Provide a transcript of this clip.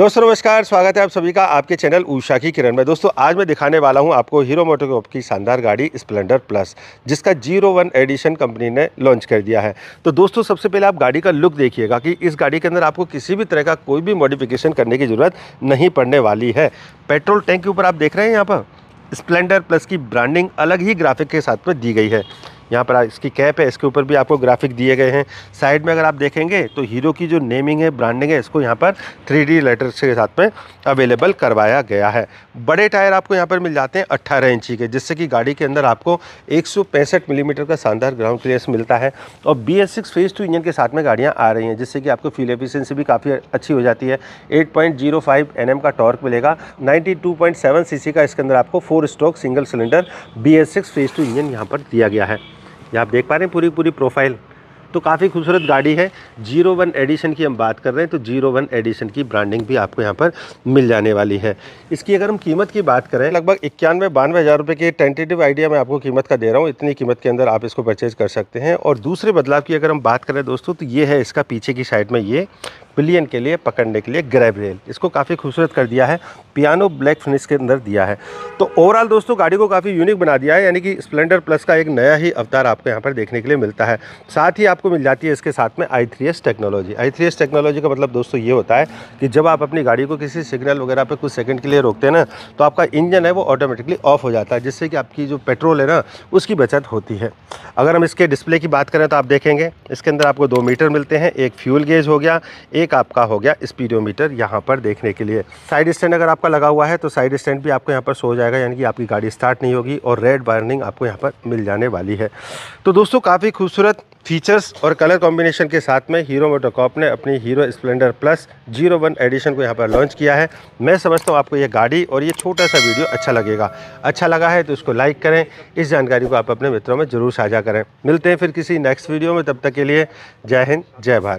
दोस्तों नमस्कार स्वागत है आप सभी का आपके चैनल ऊषा की किरण में दोस्तों आज मैं दिखाने वाला हूं आपको हीरो मोटोकॉप की शानदार गाड़ी स्प्लेंडर प्लस जिसका जीरो वन एडिशन कंपनी ने लॉन्च कर दिया है तो दोस्तों सबसे पहले आप गाड़ी का लुक देखिएगा कि इस गाड़ी के अंदर आपको किसी भी तरह का कोई भी मॉडिफिकेशन करने की ज़रूरत नहीं पड़ने वाली है पेट्रोल टैंक के ऊपर आप देख रहे हैं यहाँ पर स्प्लेंडर प्लस की ब्रांडिंग अलग ही ग्राफिक के साथ में दी गई है यहाँ पर इसकी कैप है इसके ऊपर भी आपको ग्राफिक दिए गए हैं साइड में अगर आप देखेंगे तो हीरो की जो नेमिंग है ब्रांडिंग है इसको यहाँ पर थ्री डी लेटर्स के साथ में अवेलेबल करवाया गया है बड़े टायर आपको यहाँ पर मिल जाते हैं अट्ठारह इंची के जिससे कि गाड़ी के अंदर आपको एक मिलीमीटर mm का शानदार ग्राउंड क्लियरेंस मिलता है और B S six phase two engine के साथ में गाड़ियाँ आ रही हैं जिससे कि आपको फील एफिशेंसी भी काफ़ी अच्छी हो जाती है eight point zero five N M का टॉर्क मिलेगा ninety two point seven C C का इसके अंदर आपको four stroke single cylinder B S six phase two engine यहाँ पर दिया गया है ये आप देख पा रहे हैं पूरी पूरी प्रोफाइल तो काफ़ी खूबसूरत गाड़ी है जीरो वन एडिशन की हम बात कर रहे हैं तो जीरो वन एडिशन की ब्रांडिंग भी आपको यहाँ पर मिल जाने वाली है इसकी अगर हम कीमत की बात करें लगभग इक्यानवे बानवे हज़ार रुपये की टेंटेटिव आइडिया मैं आपको कीमत का दे रहा हूँ इतनी कीमत के अंदर आप इसको परचेज़ कर सकते हैं और दूसरे बदलाव की अगर हम बात करें दोस्तों तो ये है इसका पीछे की साइड में ये पिलियन के लिए पकड़ने के लिए ग्रैब रेल इसको काफ़ी खूबसूरत कर दिया है पियानो ब्लैक फिनिश के अंदर दिया है तो ओवरऑल दोस्तों गाड़ी को काफ़ी यूनिक बना दिया है यानी कि स्प्लेंडर प्लस का एक नया ही अवतार आपको यहाँ पर देखने के लिए मिलता है साथ ही आपको मिल जाती है इसके साथ में आई टेक्नोलॉजी आई टेक्नोलॉजी का मतलब दोस्तों ये होता है कि जब आप अपनी गाड़ी को किसी सिग्नल वगैरह पर कुछ सेकेंड के लिए रोकते हैं ना तो आपका इंजन है वो ऑटोमेटिकली ऑफ हो जाता है जिससे कि आपकी जो पेट्रोल है ना उसकी बचत होती है अगर हम इसके डिस्प्ले की बात करें तो आप देखेंगे इसके अंदर आपको दो मीटर मिलते हैं एक फ्यूल गेज हो गया एक आपका हो गया स्पीडोमीटर यहाँ पर देखने के लिए साइड स्टैंड अगर आपका लगा हुआ है तो साइड स्टैंड भी आपको यहाँ पर सो जाएगा यानी कि आपकी गाड़ी स्टार्ट नहीं होगी और रेड वार्निंग आपको यहाँ पर मिल जाने वाली है तो दोस्तों काफ़ी खूबसूरत फीचर्स और कलर कॉम्बिनेशन के साथ में हीरो मोटोकॉप ने अपनी Hero Splendor plus zero one edition को यहाँ पर लॉन्च किया है मैं समझता हूँ आपको ये गाड़ी और ये छोटा सा वीडियो अच्छा लगेगा अच्छा लगा है तो इसको लाइक करें इस जानकारी को आप अपने मित्रों में ज़रूर साझा करें मिलते हैं फिर किसी नेक्स्ट वीडियो में तब तक के लिए जय हिंद जय भारत